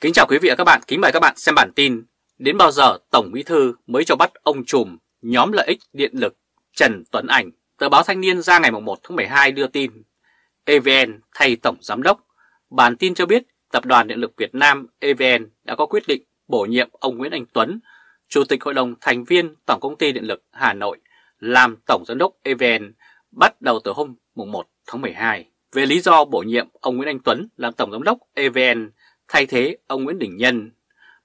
Kính chào quý vị và các bạn, kính mời các bạn xem bản tin Đến bao giờ Tổng Bí Thư mới cho bắt ông trùm nhóm lợi ích điện lực Trần Tuấn Ảnh Tờ báo Thanh niên ra ngày 1 tháng 12 đưa tin EVN thay Tổng Giám đốc Bản tin cho biết Tập đoàn Điện lực Việt Nam EVN đã có quyết định bổ nhiệm ông Nguyễn Anh Tuấn Chủ tịch Hội đồng Thành viên Tổng Công ty Điện lực Hà Nội làm Tổng Giám đốc EVN bắt đầu từ hôm 1 tháng 12 về lý do bổ nhiệm ông Nguyễn Anh Tuấn làm Tổng Giám đốc EVN Thay thế ông Nguyễn Đình Nhân,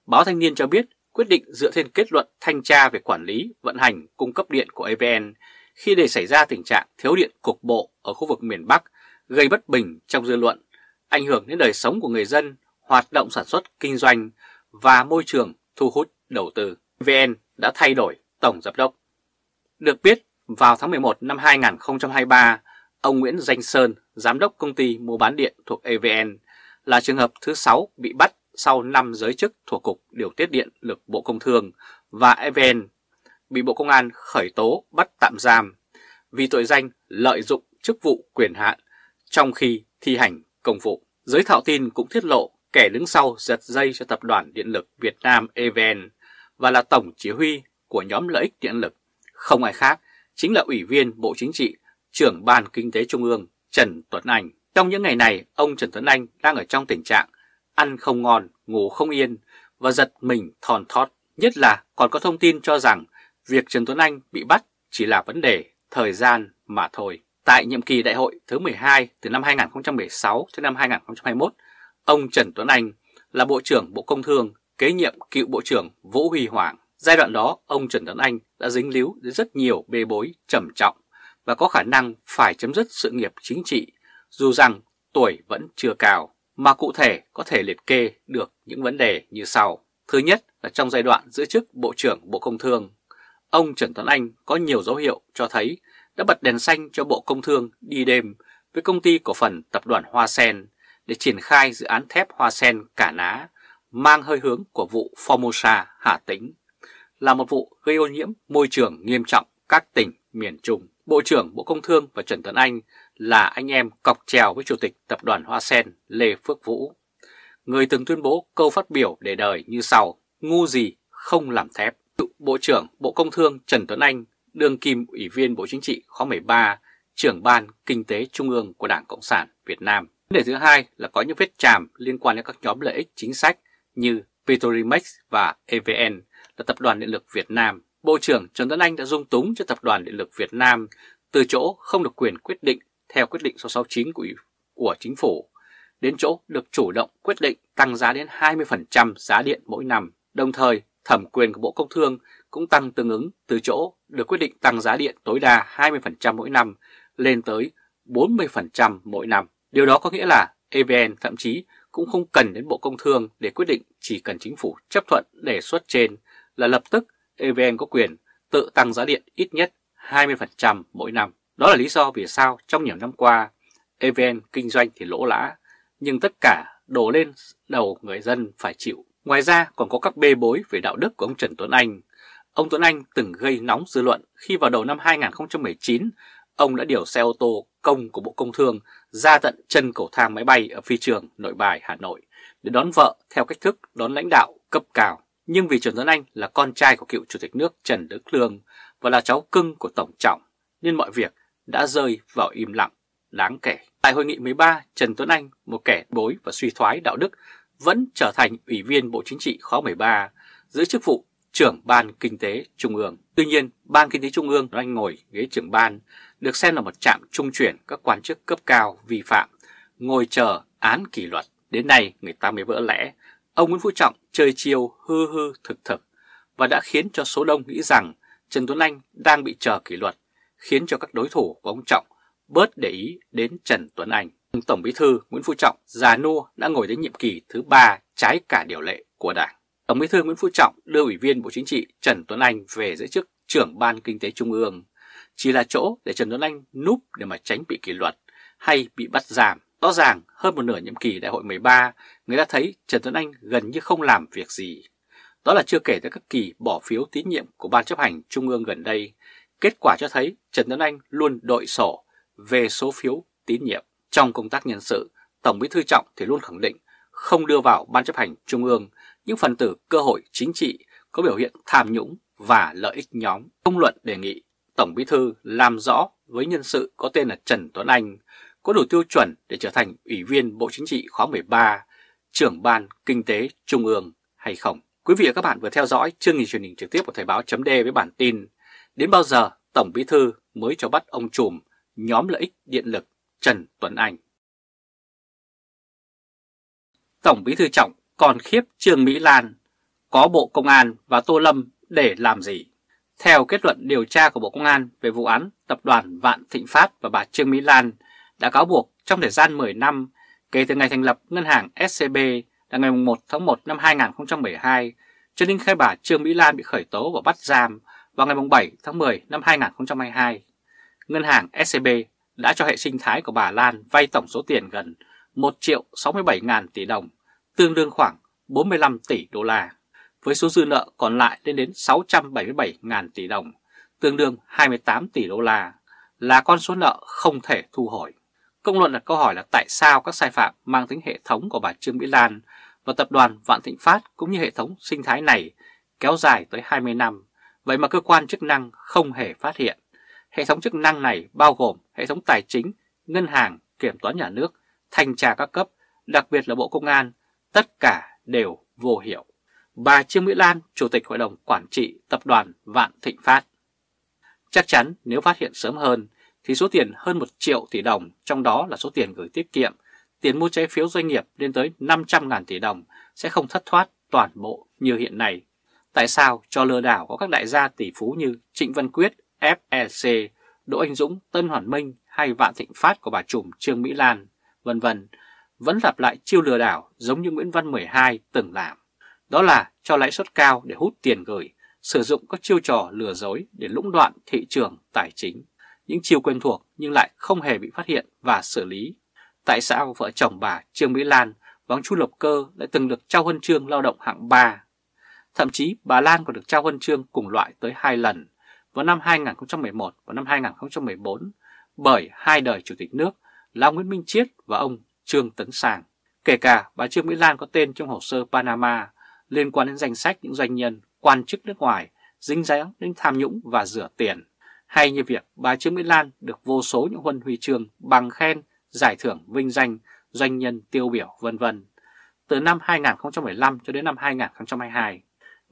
báo Thanh niên cho biết quyết định dựa trên kết luận thanh tra về quản lý, vận hành, cung cấp điện của EVN khi để xảy ra tình trạng thiếu điện cục bộ ở khu vực miền Bắc gây bất bình trong dư luận, ảnh hưởng đến đời sống của người dân, hoạt động sản xuất, kinh doanh và môi trường thu hút đầu tư. EVN đã thay đổi tổng giám đốc. Được biết, vào tháng 11 năm 2023, ông Nguyễn Danh Sơn, giám đốc công ty mua bán điện thuộc EVN, là trường hợp thứ 6 bị bắt sau 5 giới chức thuộc Cục Điều tiết Điện lực Bộ Công Thương và EVN bị Bộ Công an khởi tố bắt tạm giam vì tội danh lợi dụng chức vụ quyền hạn trong khi thi hành công vụ. Giới thạo tin cũng tiết lộ kẻ đứng sau giật dây cho Tập đoàn Điện lực Việt Nam EVN và là tổng chỉ huy của nhóm lợi ích điện lực. Không ai khác, chính là Ủy viên Bộ Chính trị, trưởng Ban Kinh tế Trung ương Trần Tuấn Anh. Trong những ngày này, ông Trần Tuấn Anh đang ở trong tình trạng ăn không ngon, ngủ không yên và giật mình thòn thót. Nhất là còn có thông tin cho rằng việc Trần Tuấn Anh bị bắt chỉ là vấn đề thời gian mà thôi. Tại nhiệm kỳ đại hội thứ 12 từ năm 2016 cho năm 2021, ông Trần Tuấn Anh là Bộ trưởng Bộ Công Thương kế nhiệm cựu Bộ trưởng Vũ Huy Hoàng. Giai đoạn đó, ông Trần Tuấn Anh đã dính líu đến rất nhiều bê bối trầm trọng và có khả năng phải chấm dứt sự nghiệp chính trị dù rằng tuổi vẫn chưa cao mà cụ thể có thể liệt kê được những vấn đề như sau. Thứ nhất là trong giai đoạn giữ chức Bộ trưởng Bộ Công Thương, ông Trần Tuấn Anh có nhiều dấu hiệu cho thấy đã bật đèn xanh cho Bộ Công Thương đi đêm với công ty cổ phần tập đoàn Hoa Sen để triển khai dự án thép Hoa Sen Cả Ná mang hơi hướng của vụ Formosa Hà Tĩnh là một vụ gây ô nhiễm môi trường nghiêm trọng các tỉnh miền Trung. Bộ trưởng Bộ Công Thương và Trần Tuấn Anh là anh em cọc trèo với Chủ tịch Tập đoàn Hoa Sen Lê Phước Vũ, người từng tuyên bố câu phát biểu để đời như sau, ngu gì không làm thép. Bộ trưởng Bộ Công Thương Trần Tuấn Anh, đương kim Ủy viên Bộ Chính trị khóa 13, trưởng Ban Kinh tế Trung ương của Đảng Cộng sản Việt Nam. Vấn đề thứ hai là có những vết chàm liên quan đến các nhóm lợi ích chính sách như Petrolimex và EVN là Tập đoàn Điện lực Việt Nam. Bộ trưởng Trần Tuấn Anh đã dung túng cho Tập đoàn Điện lực Việt Nam từ chỗ không được quyền quyết định theo quyết định số 69 của, của chính phủ, đến chỗ được chủ động quyết định tăng giá đến 20% giá điện mỗi năm. Đồng thời, thẩm quyền của Bộ Công Thương cũng tăng tương ứng từ chỗ được quyết định tăng giá điện tối đa 20% mỗi năm lên tới 40% mỗi năm. Điều đó có nghĩa là EVN thậm chí cũng không cần đến Bộ Công Thương để quyết định chỉ cần chính phủ chấp thuận đề xuất trên là lập tức EVN có quyền tự tăng giá điện ít nhất 20% mỗi năm. Đó là lý do vì sao trong nhiều năm qua EVN kinh doanh thì lỗ lã, nhưng tất cả đổ lên đầu người dân phải chịu. Ngoài ra còn có các bê bối về đạo đức của ông Trần Tuấn Anh. Ông Tuấn Anh từng gây nóng dư luận khi vào đầu năm 2019, ông đã điều xe ô tô công của Bộ Công Thương ra tận chân cầu thang máy bay ở phi trường Nội Bài, Hà Nội để đón vợ theo cách thức đón lãnh đạo cấp cao. Nhưng vì Trần Tuấn Anh là con trai của cựu Chủ tịch nước Trần Đức Lương và là cháu cưng của Tổng Trọng, nên mọi việc đã rơi vào im lặng đáng kể. Tại hội nghị 13, Trần Tuấn Anh, một kẻ bối và suy thoái đạo đức, vẫn trở thành Ủy viên Bộ Chính trị khóa 13, giữ chức vụ trưởng Ban Kinh tế Trung ương. Tuy nhiên, Ban Kinh tế Trung ương Anh ngồi ghế trưởng ban, được xem là một trạm trung chuyển các quan chức cấp cao vi phạm, ngồi chờ án kỷ luật. Đến nay, người ta mới vỡ lẽ, ông Nguyễn Phú Trọng chơi chiêu hư hư thực thực và đã khiến cho số đông nghĩ rằng Trần Tuấn Anh đang bị chờ kỷ luật khiến cho các đối thủ của ông Trọng bớt để ý đến Trần Tuấn Anh. Tổng bí thư Nguyễn Phú Trọng già nua đã ngồi đến nhiệm kỳ thứ ba trái cả điều lệ của Đảng. Tổng bí thư Nguyễn Phú Trọng đưa Ủy viên Bộ Chính trị Trần Tuấn Anh về giữ chức trưởng Ban Kinh tế Trung ương, chỉ là chỗ để Trần Tuấn Anh núp để mà tránh bị kỷ luật hay bị bắt giảm. Rõ ràng hơn một nửa nhiệm kỳ đại hội 13, người ta thấy Trần Tuấn Anh gần như không làm việc gì. Đó là chưa kể tới các kỳ bỏ phiếu tín nhiệm của Ban chấp hành Trung ương gần đây, Kết quả cho thấy Trần Tuấn Anh luôn đội sổ về số phiếu tín nhiệm. Trong công tác nhân sự, Tổng Bí thư Trọng thì luôn khẳng định không đưa vào Ban chấp hành Trung ương những phần tử cơ hội chính trị có biểu hiện tham nhũng và lợi ích nhóm. Công luận đề nghị Tổng Bí thư làm rõ với nhân sự có tên là Trần Tuấn Anh có đủ tiêu chuẩn để trở thành Ủy viên Bộ Chính trị khóa 13, trưởng ban Kinh tế Trung ương hay không. Quý vị và các bạn vừa theo dõi chương trình truyền hình trực tiếp của Thời báo chấm với bản tin Đến bao giờ Tổng Bí Thư mới cho bắt ông trùm nhóm lợi ích điện lực Trần Tuấn Anh? Tổng Bí Thư Trọng còn khiếp Trương Mỹ Lan có Bộ Công an và Tô Lâm để làm gì? Theo kết luận điều tra của Bộ Công an về vụ án tập đoàn Vạn Thịnh Phát và bà Trương Mỹ Lan đã cáo buộc trong thời gian 10 năm kể từ ngày thành lập ngân hàng SCB là ngày 1 tháng 1 năm 2012 cho nên khai bà Trương Mỹ Lan bị khởi tố và bắt giam vào ngày 7 tháng 10 năm 2022, ngân hàng SCB e đã cho hệ sinh thái của bà Lan vay tổng số tiền gần 1 triệu 67 ngàn tỷ đồng, tương đương khoảng 45 tỷ đô la, với số dư nợ còn lại lên đến 677 ngàn tỷ đồng, tương đương 28 tỷ đô la, là con số nợ không thể thu hồi. Công luận đặt câu hỏi là tại sao các sai phạm mang tính hệ thống của bà Trương Mỹ Lan và tập đoàn Vạn Thịnh Phát cũng như hệ thống sinh thái này kéo dài tới 20 năm Vậy mà cơ quan chức năng không hề phát hiện. Hệ thống chức năng này bao gồm hệ thống tài chính, ngân hàng, kiểm toán nhà nước, thanh tra các cấp, đặc biệt là Bộ Công an, tất cả đều vô hiệu. Bà Trương Mỹ Lan, Chủ tịch Hội đồng Quản trị Tập đoàn Vạn Thịnh Phát. Chắc chắn nếu phát hiện sớm hơn thì số tiền hơn 1 triệu tỷ đồng, trong đó là số tiền gửi tiết kiệm, tiền mua trái phiếu doanh nghiệp lên tới 500.000 tỷ đồng sẽ không thất thoát toàn bộ như hiện nay Tại sao cho lừa đảo có các đại gia tỷ phú như Trịnh Văn Quyết, FLC, e Đỗ Anh Dũng, Tân Hoàn Minh hay Vạn Thịnh Phát của bà trùm Trương Mỹ Lan, vân vân vẫn lặp lại chiêu lừa đảo giống như Nguyễn Văn 12 từng làm. Đó là cho lãi suất cao để hút tiền gửi, sử dụng các chiêu trò lừa dối để lũng đoạn thị trường tài chính. Những chiêu quen thuộc nhưng lại không hề bị phát hiện và xử lý. Tại sao vợ chồng bà Trương Mỹ Lan và ông Chu Lộc Cơ lại từng được trao huân chương lao động hạng 3 Thậm chí bà Lan còn được trao huân chương cùng loại tới hai lần vào năm 2011 và năm 2014 bởi hai đời chủ tịch nước là Nguyễn Minh Chiết và ông Trương Tấn Sàng. Kể cả bà Trương Mỹ Lan có tên trong hồ sơ Panama liên quan đến danh sách những doanh nhân, quan chức nước ngoài dính dáng đến tham nhũng và rửa tiền, hay như việc bà Trương Mỹ Lan được vô số những huân huy chương bằng khen, giải thưởng vinh danh, doanh nhân tiêu biểu vân vân từ năm 2015 cho đến năm 2022.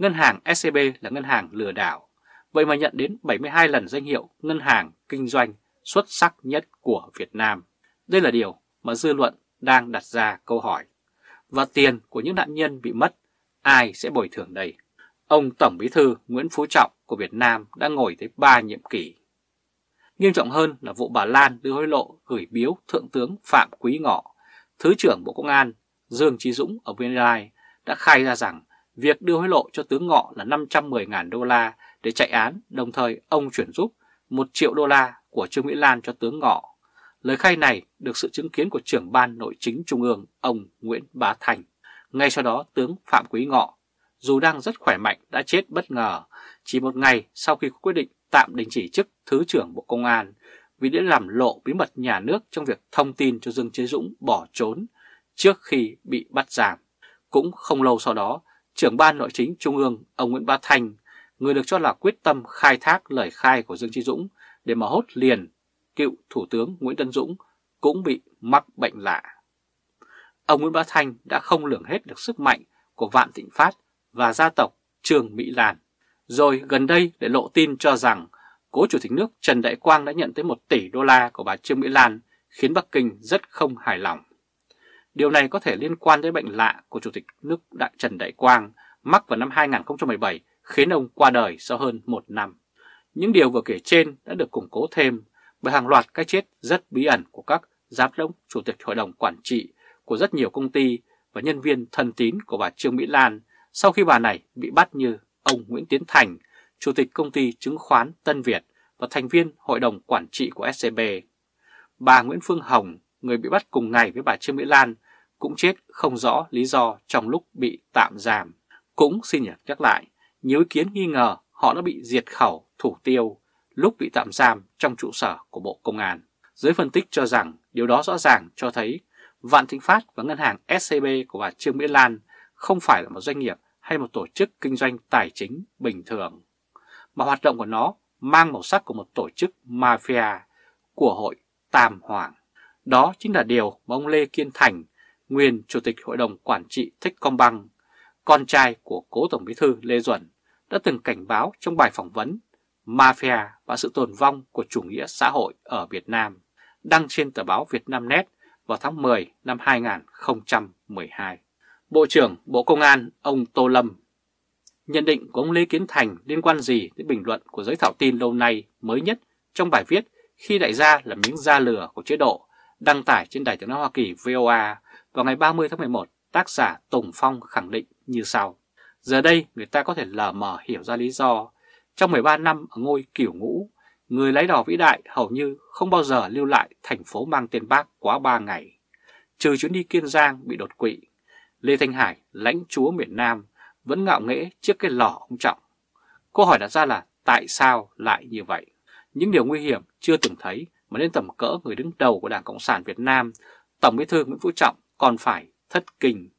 Ngân hàng SCB e là ngân hàng lừa đảo, vậy mà nhận đến 72 lần danh hiệu ngân hàng kinh doanh xuất sắc nhất của Việt Nam. Đây là điều mà dư luận đang đặt ra câu hỏi. Và tiền của những nạn nhân bị mất, ai sẽ bồi thường đây? Ông Tổng Bí thư Nguyễn Phú Trọng của Việt Nam đã ngồi tới 3 nhiệm kỳ. Nghiêm trọng hơn là vụ bà Lan đưa hối lộ gửi biếu Thượng tướng Phạm Quý Ngọ, Thứ trưởng Bộ Công an Dương Trí Dũng ở Viên đã khai ra rằng Việc đưa hối lộ cho tướng Ngọ là 510.000 đô la để chạy án, đồng thời ông chuyển giúp 1 triệu đô la của Trương Mỹ Lan cho tướng Ngọ. Lời khai này được sự chứng kiến của trưởng ban nội chính trung ương ông Nguyễn Bá Thành. Ngay sau đó tướng Phạm Quý Ngọ, dù đang rất khỏe mạnh đã chết bất ngờ, chỉ một ngày sau khi quyết định tạm đình chỉ chức Thứ trưởng Bộ Công an vì đã làm lộ bí mật nhà nước trong việc thông tin cho Dương Chế Dũng bỏ trốn trước khi bị bắt giảm. Cũng không lâu sau đó, trưởng ban nội chính Trung ương ông Nguyễn Bá Thanh, người được cho là quyết tâm khai thác lời khai của Dương Chí Dũng để mà hốt liền cựu Thủ tướng Nguyễn Tân Dũng cũng bị mắc bệnh lạ. Ông Nguyễn Bá Thanh đã không lường hết được sức mạnh của Vạn Thịnh Phát và gia tộc Trương Mỹ Lan. Rồi gần đây để lộ tin cho rằng cố chủ tịch nước Trần Đại Quang đã nhận tới 1 tỷ đô la của bà Trương Mỹ Lan khiến Bắc Kinh rất không hài lòng. Điều này có thể liên quan tới bệnh lạ của Chủ tịch nước Đại Trần Đại Quang mắc vào năm 2017 khiến ông qua đời sau hơn một năm. Những điều vừa kể trên đã được củng cố thêm bởi hàng loạt cái chết rất bí ẩn của các giám đốc Chủ tịch Hội đồng Quản trị của rất nhiều công ty và nhân viên thân tín của bà Trương Mỹ Lan sau khi bà này bị bắt như ông Nguyễn Tiến Thành, Chủ tịch Công ty Chứng khoán Tân Việt và thành viên Hội đồng Quản trị của SCB, e bà Nguyễn Phương Hồng, người bị bắt cùng ngày với bà Trương Mỹ Lan, cũng chết không rõ lý do trong lúc bị tạm giam. Cũng xin nhắc lại, nhiều ý kiến nghi ngờ họ đã bị diệt khẩu, thủ tiêu lúc bị tạm giam trong trụ sở của Bộ Công an. Giới phân tích cho rằng điều đó rõ ràng cho thấy Vạn Thịnh Phát và ngân hàng SCB của bà Trương Mỹ Lan không phải là một doanh nghiệp hay một tổ chức kinh doanh tài chính bình thường, mà hoạt động của nó mang màu sắc của một tổ chức mafia của hội Tam Hoàng. Đó chính là điều mà ông Lê Kiên Thành, nguyên Chủ tịch Hội đồng Quản trị Thích Công Băng, con trai của cố Tổng Bí Thư Lê Duẩn, đã từng cảnh báo trong bài phỏng vấn Mafia và sự tồn vong của chủ nghĩa xã hội ở Việt Nam, đăng trên tờ báo Việt Nam Net vào tháng 10 năm 2012. Bộ trưởng Bộ Công an ông Tô Lâm Nhận định của ông Lê Kiến Thành liên quan gì đến bình luận của giới thảo tin lâu nay mới nhất trong bài viết khi đại gia là miếng da lừa của chế độ đăng tải trên Đài tiếng nói Hoa Kỳ VOA vào ngày 30 tháng 11, tác giả Tùng Phong khẳng định như sau. Giờ đây người ta có thể lờ mờ hiểu ra lý do. Trong 13 năm ở ngôi kiểu ngũ, người lái đò vĩ đại hầu như không bao giờ lưu lại thành phố mang tên bác quá 3 ngày. Trừ chuyến đi Kiên Giang bị đột quỵ, Lê Thanh Hải, lãnh chúa miền Nam, vẫn ngạo nghễ trước cái lò ông Trọng. Câu hỏi đặt ra là tại sao lại như vậy? Những điều nguy hiểm chưa từng thấy mà đến tầm cỡ người đứng đầu của Đảng Cộng sản Việt Nam, Tổng bí thư Nguyễn Phú Trọng còn phải thất kinh.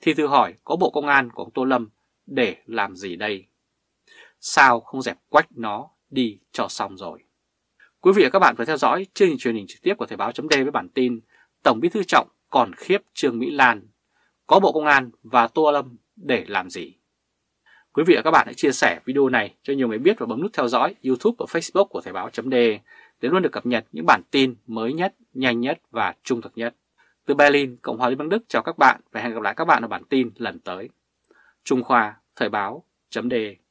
Thì tự hỏi có Bộ Công an của ông Tô Lâm để làm gì đây? Sao không dẹp quách nó đi cho xong rồi? Quý vị và các bạn vừa theo dõi chương trình truyền hình trực tiếp của Thời báo .d với bản tin Tổng bí thư Trọng còn khiếp Trương Mỹ Lan. Có Bộ Công an và Tô Lâm để làm gì? Quý vị và các bạn hãy chia sẻ video này cho nhiều người biết và bấm nút theo dõi YouTube và Facebook của Thời báo .d để luôn được cập nhật những bản tin mới nhất, nhanh nhất và trung thực nhất. Từ Berlin, Cộng hòa Liên bang Đức chào các bạn và hẹn gặp lại các bạn ở bản tin lần tới. Trung Khoa, Thời báo, chấm đề.